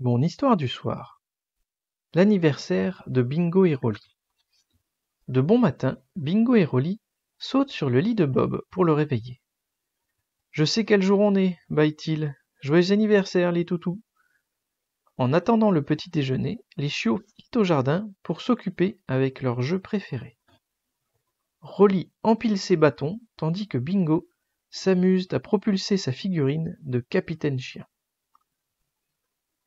Bonne histoire du soir. L'anniversaire de Bingo et Rolly. De bon matin, Bingo et Rolly sautent sur le lit de Bob pour le réveiller. Je sais quel jour on est, baille t il Joyeux anniversaire, les toutous. En attendant le petit déjeuner, les chiots quittent au jardin pour s'occuper avec leur jeu préféré. Rolly empile ses bâtons tandis que Bingo s'amuse à propulser sa figurine de capitaine chien.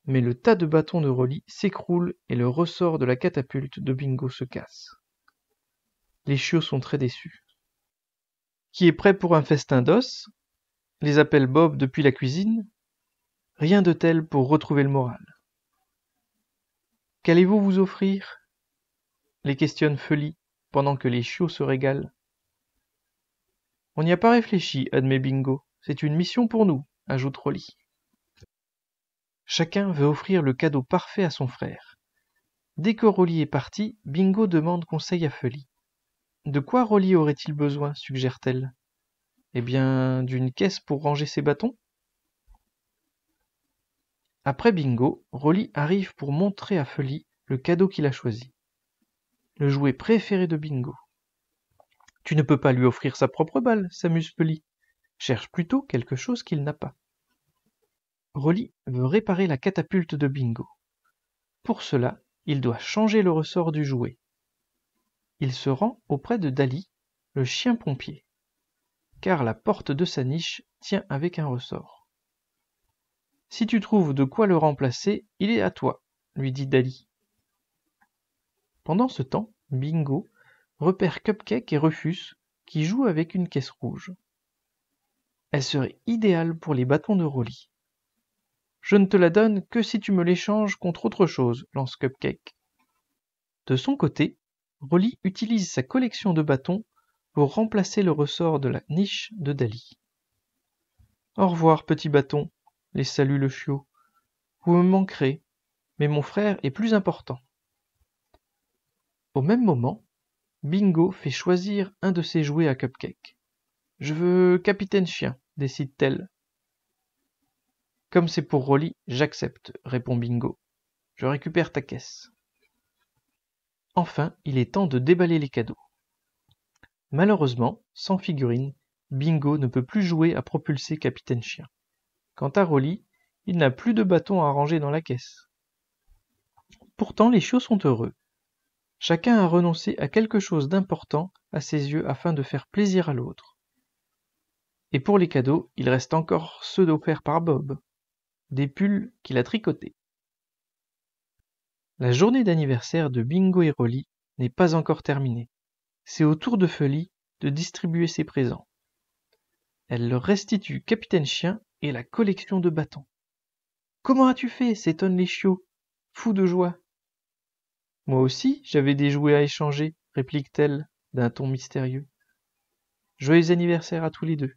Mais le tas de bâtons de Rolly s'écroule et le ressort de la catapulte de Bingo se casse. Les chiots sont très déçus. Qui est prêt pour un festin d'os les appelle Bob depuis la cuisine. Rien de tel pour retrouver le moral. Qu'allez-vous vous offrir les questionne Feli pendant que les chiots se régalent. On n'y a pas réfléchi, admet Bingo. C'est une mission pour nous, ajoute Rolly. Chacun veut offrir le cadeau parfait à son frère. Dès que Rolly est parti, Bingo demande conseil à Feli. De quoi Rolly aurait-il besoin suggère-t-elle. Eh bien, d'une caisse pour ranger ses bâtons Après Bingo, Rolly arrive pour montrer à Feli le cadeau qu'il a choisi. Le jouet préféré de Bingo. Tu ne peux pas lui offrir sa propre balle, s'amuse Feli. Cherche plutôt quelque chose qu'il n'a pas. Rolly veut réparer la catapulte de Bingo. Pour cela, il doit changer le ressort du jouet. Il se rend auprès de Dali, le chien pompier, car la porte de sa niche tient avec un ressort. Si tu trouves de quoi le remplacer, il est à toi, lui dit Dali. Pendant ce temps, Bingo repère Cupcake et Rufus, qui jouent avec une caisse rouge. Elle serait idéale pour les bâtons de Rolly. Je ne te la donne que si tu me l'échanges contre autre chose, lance Cupcake. De son côté, Rolly utilise sa collection de bâtons pour remplacer le ressort de la niche de Dali. Au revoir, petit bâton, les salue le chiot. Vous me manquerez, mais mon frère est plus important. Au même moment, Bingo fait choisir un de ses jouets à Cupcake. Je veux Capitaine Chien, décide-t-elle. Comme c'est pour Rolly, j'accepte, répond Bingo. Je récupère ta caisse. Enfin, il est temps de déballer les cadeaux. Malheureusement, sans figurine, Bingo ne peut plus jouer à propulser Capitaine Chien. Quant à Rolly, il n'a plus de bâton à ranger dans la caisse. Pourtant, les chiots sont heureux. Chacun a renoncé à quelque chose d'important à ses yeux afin de faire plaisir à l'autre. Et pour les cadeaux, il reste encore ceux offerts par Bob des pulls qu'il a tricotés. La journée d'anniversaire de Bingo et Rolly n'est pas encore terminée. C'est au tour de Feli de distribuer ses présents. Elle leur restitue Capitaine Chien et la collection de bâtons. Comment as-tu fait s'étonnent les chiots, fous de joie. Moi aussi, j'avais des jouets à échanger, réplique-t-elle d'un ton mystérieux. Joyeux anniversaire à tous les deux.